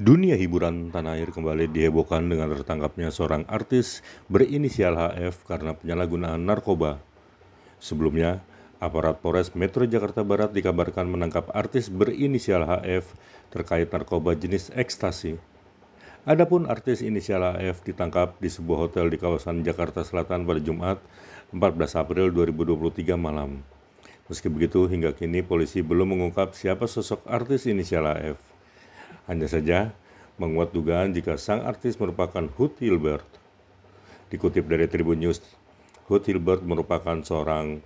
Dunia hiburan tanah air kembali dihebohkan dengan tertangkapnya seorang artis berinisial HF karena penyalahgunaan narkoba. Sebelumnya, aparat Polres Metro Jakarta Barat dikabarkan menangkap artis berinisial HF terkait narkoba jenis ekstasi. Adapun artis inisial AF ditangkap di sebuah hotel di kawasan Jakarta Selatan pada Jumat 14 April 2023 malam. Meski begitu, hingga kini polisi belum mengungkap siapa sosok artis inisial AF. Hanya saja, menguat dugaan jika sang artis merupakan Hood Hilbert. Dikutip dari Tribun News, Hood Hilbert merupakan seorang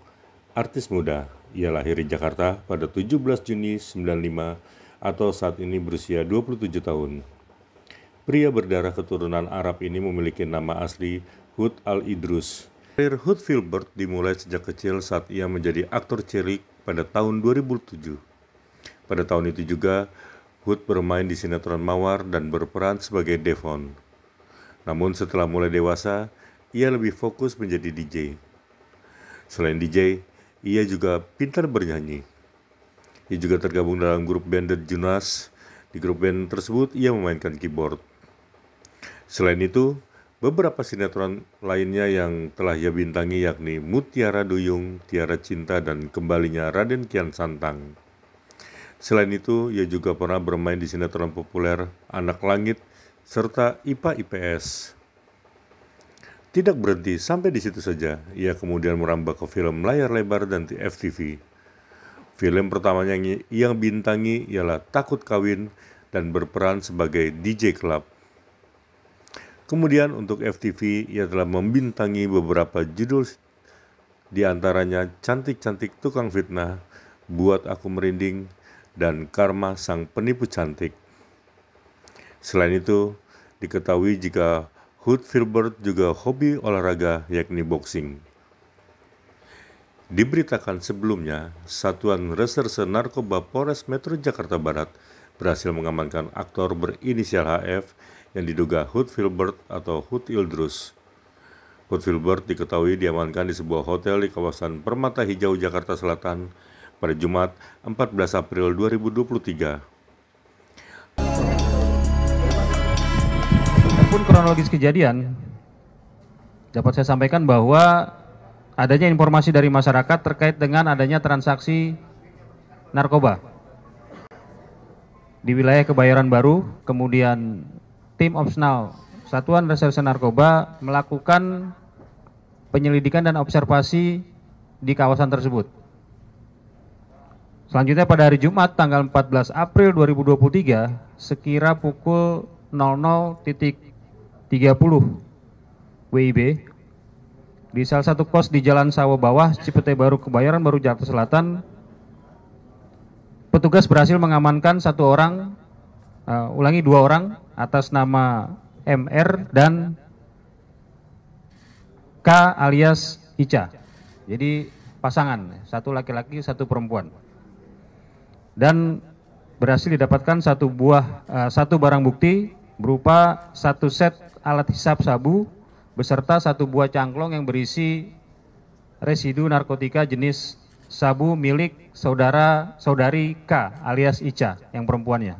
artis muda. Ia lahir di Jakarta pada 17 Juni 95 atau saat ini berusia 27 tahun. Pria berdarah keturunan Arab ini memiliki nama asli Hood Al-Idrus. Karir Hood Hilbert dimulai sejak kecil saat ia menjadi aktor cilik pada tahun 2007. Pada tahun itu juga, Hood bermain di sinetron Mawar dan berperan sebagai Devon. Namun setelah mulai dewasa, ia lebih fokus menjadi DJ. Selain DJ, ia juga pintar bernyanyi. Ia juga tergabung dalam grup band The Jonas. Di grup band tersebut, ia memainkan keyboard. Selain itu, beberapa sinetron lainnya yang telah ia bintangi yakni Mutiara Duyung, Tiara Cinta, dan kembalinya Raden Kian Santang. Selain itu, ia juga pernah bermain di sinetron populer Anak Langit serta IPA IPS. Tidak berhenti sampai di situ saja, ia kemudian merambah ke film layar lebar dan di FTV. Film pertamanya yang bintangi ialah Takut Kawin dan berperan sebagai DJ Club. Kemudian untuk FTV, ia telah membintangi beberapa judul di antaranya Cantik-Cantik Tukang Fitnah, Buat Aku Merinding, dan karma sang penipu cantik. Selain itu, diketahui jika Hood Filbert juga hobi olahraga yakni boxing. Diberitakan sebelumnya, Satuan Reserse Narkoba Polres Metro Jakarta Barat berhasil mengamankan aktor berinisial HF yang diduga Hood Filbert atau Hood Ildrus. Hood Filbert diketahui diamankan di sebuah hotel di kawasan Permata Hijau, Jakarta Selatan pada Jumat 14 April 2023. Pun kronologis kejadian dapat saya sampaikan bahwa adanya informasi dari masyarakat terkait dengan adanya transaksi narkoba di wilayah Kebayoran Baru, kemudian tim opsional Satuan Reserse Narkoba melakukan penyelidikan dan observasi di kawasan tersebut. Selanjutnya pada hari Jumat tanggal 14 April 2023 sekira pukul 00.30 WIB di salah satu pos di Jalan Sawo Bawah, Cipete Baru, Kebayoran Baru, Jakarta Selatan. Petugas berhasil mengamankan satu orang, uh, ulangi dua orang atas nama MR dan K alias Ica. Jadi pasangan, satu laki-laki, satu perempuan dan berhasil didapatkan satu buah uh, satu barang bukti berupa satu set alat hisap sabu beserta satu buah cangklong yang berisi residu narkotika jenis sabu milik saudara saudari K alias Ica yang perempuannya.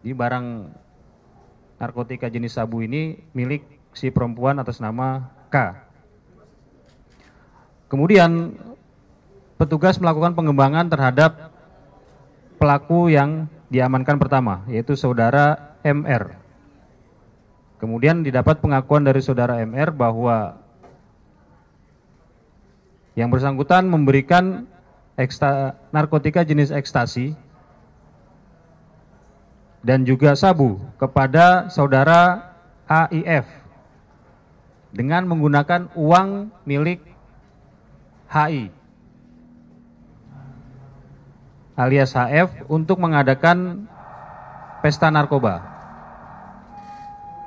Di barang narkotika jenis sabu ini milik si perempuan atas nama K. Kemudian petugas melakukan pengembangan terhadap pelaku yang diamankan pertama, yaitu saudara MR. Kemudian didapat pengakuan dari saudara MR bahwa yang bersangkutan memberikan eksta, narkotika jenis ekstasi dan juga sabu kepada saudara AIF dengan menggunakan uang milik HI alias HF untuk mengadakan pesta narkoba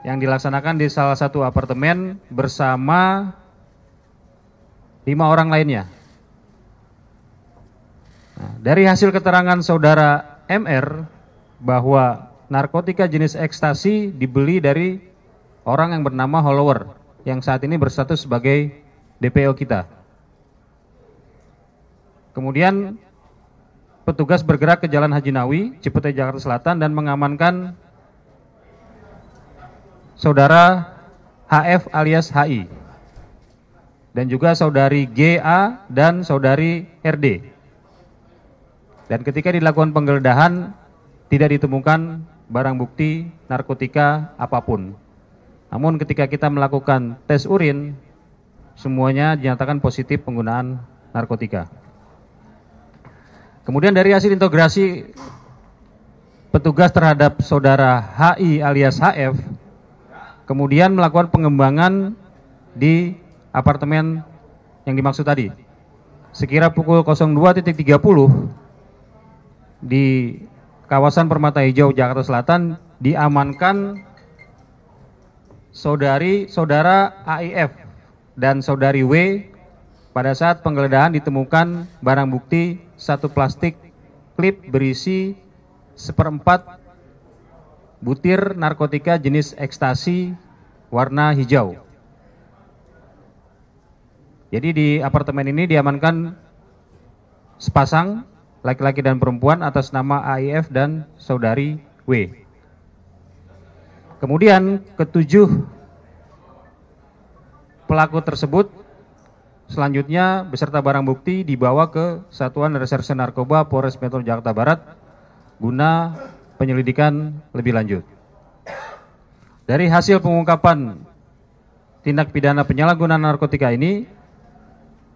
yang dilaksanakan di salah satu apartemen bersama lima orang lainnya. Nah, dari hasil keterangan saudara MR bahwa narkotika jenis ekstasi dibeli dari orang yang bernama Hollower yang saat ini berstatus sebagai DPO kita. Kemudian petugas bergerak ke Jalan Haji Nawi, Cipete, Jakarta Selatan dan mengamankan saudara HF alias HI dan juga saudari GA dan saudari RD. Dan ketika dilakukan penggeledahan tidak ditemukan barang bukti narkotika apapun. Namun ketika kita melakukan tes urin semuanya dinyatakan positif penggunaan narkotika. Kemudian dari hasil integrasi petugas terhadap saudara HI alias HF kemudian melakukan pengembangan di apartemen yang dimaksud tadi. Sekira pukul 02.30 di kawasan Permata Hijau Jakarta Selatan diamankan saudari saudara AIF dan saudari W pada saat penggeledahan ditemukan barang bukti satu plastik klip berisi seperempat butir narkotika jenis ekstasi warna hijau. Jadi di apartemen ini diamankan sepasang laki-laki dan perempuan atas nama AIF dan saudari W. Kemudian ketujuh pelaku tersebut Selanjutnya beserta barang bukti dibawa ke Satuan Reserse Narkoba Polres Metro Jakarta Barat guna penyelidikan lebih lanjut. Dari hasil pengungkapan tindak pidana penyalahgunaan narkotika ini,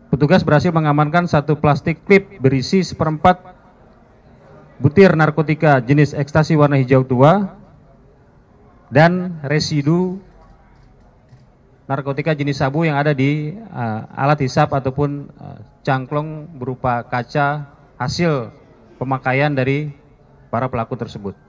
petugas berhasil mengamankan satu plastik klip berisi seperempat butir narkotika jenis ekstasi warna hijau tua dan residu narkotika jenis sabu yang ada di uh, alat hisap ataupun uh, cangklong berupa kaca hasil pemakaian dari para pelaku tersebut.